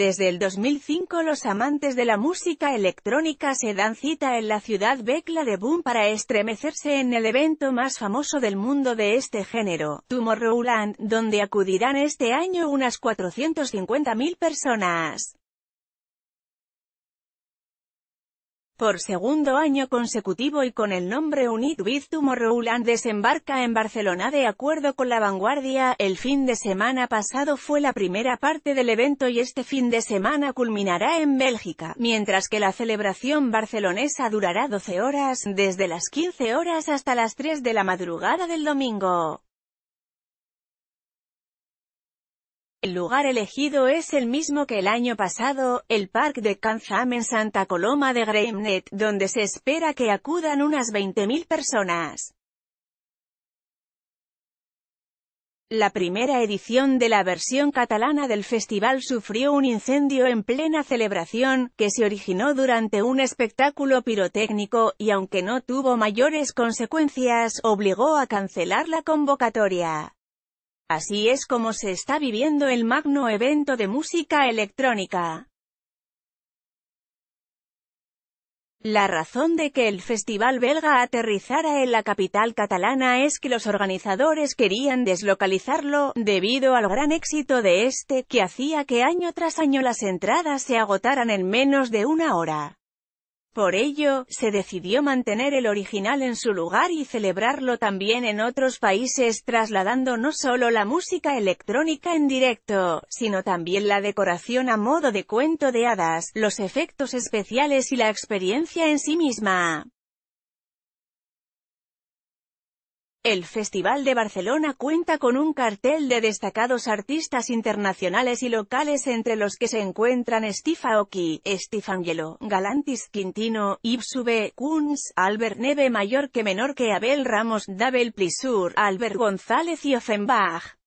Desde el 2005 los amantes de la música electrónica se dan cita en la ciudad Becla de Boom para estremecerse en el evento más famoso del mundo de este género, Tomorrowland, donde acudirán este año unas 450.000 personas. Por segundo año consecutivo y con el nombre Unit with Tomorrowland desembarca en Barcelona de acuerdo con La Vanguardia, el fin de semana pasado fue la primera parte del evento y este fin de semana culminará en Bélgica, mientras que la celebración barcelonesa durará 12 horas, desde las 15 horas hasta las 3 de la madrugada del domingo. El lugar elegido es el mismo que el año pasado, el Parque de Canzam en Santa Coloma de Greimnet, donde se espera que acudan unas 20.000 personas. La primera edición de la versión catalana del festival sufrió un incendio en plena celebración, que se originó durante un espectáculo pirotécnico, y aunque no tuvo mayores consecuencias, obligó a cancelar la convocatoria. Así es como se está viviendo el magno evento de música electrónica. La razón de que el festival belga aterrizara en la capital catalana es que los organizadores querían deslocalizarlo, debido al gran éxito de este, que hacía que año tras año las entradas se agotaran en menos de una hora. Por ello, se decidió mantener el original en su lugar y celebrarlo también en otros países trasladando no solo la música electrónica en directo, sino también la decoración a modo de cuento de hadas, los efectos especiales y la experiencia en sí misma. El Festival de Barcelona cuenta con un cartel de destacados artistas internacionales y locales entre los que se encuentran Steve Oki, Steve Galantis Quintino, Ibsube, Kunz, Albert Neve mayor que menor que Abel Ramos, Dabel Plisur, Albert González y Offenbach.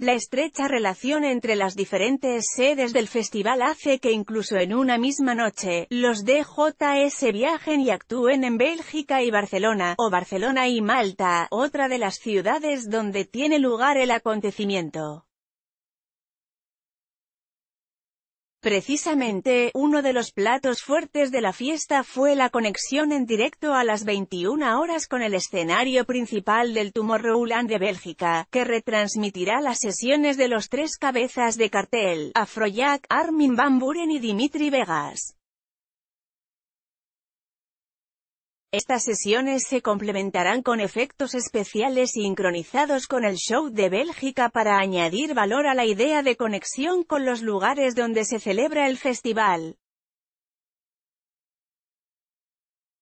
La estrecha relación entre las diferentes sedes del festival hace que incluso en una misma noche, los DJS viajen y actúen en Bélgica y Barcelona, o Barcelona y Malta, otra de las ciudades donde tiene lugar el acontecimiento. Precisamente, uno de los platos fuertes de la fiesta fue la conexión en directo a las 21 horas con el escenario principal del Tomorrowland de Bélgica, que retransmitirá las sesiones de los tres cabezas de cartel, Afrojack, Armin Van Buren y Dimitri Vegas. Estas sesiones se complementarán con efectos especiales sincronizados con el show de Bélgica para añadir valor a la idea de conexión con los lugares donde se celebra el festival.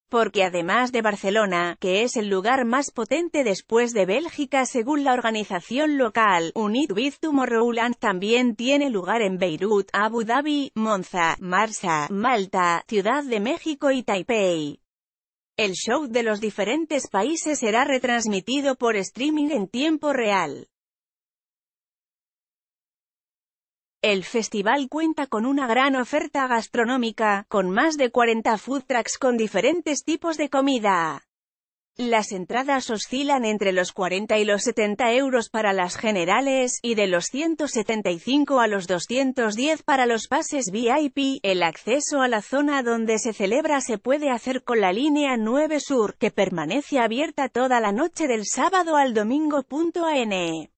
Porque además de Barcelona, que es el lugar más potente después de Bélgica según la organización local, Unit with Tomorrowland también tiene lugar en Beirut, Abu Dhabi, Monza, Marsa, Malta, Ciudad de México y Taipei. El show de los diferentes países será retransmitido por streaming en tiempo real. El festival cuenta con una gran oferta gastronómica, con más de 40 food trucks con diferentes tipos de comida. Las entradas oscilan entre los 40 y los 70 euros para las generales, y de los 175 a los 210 para los pases VIP. El acceso a la zona donde se celebra se puede hacer con la línea 9 Sur, que permanece abierta toda la noche del sábado al domingo. E.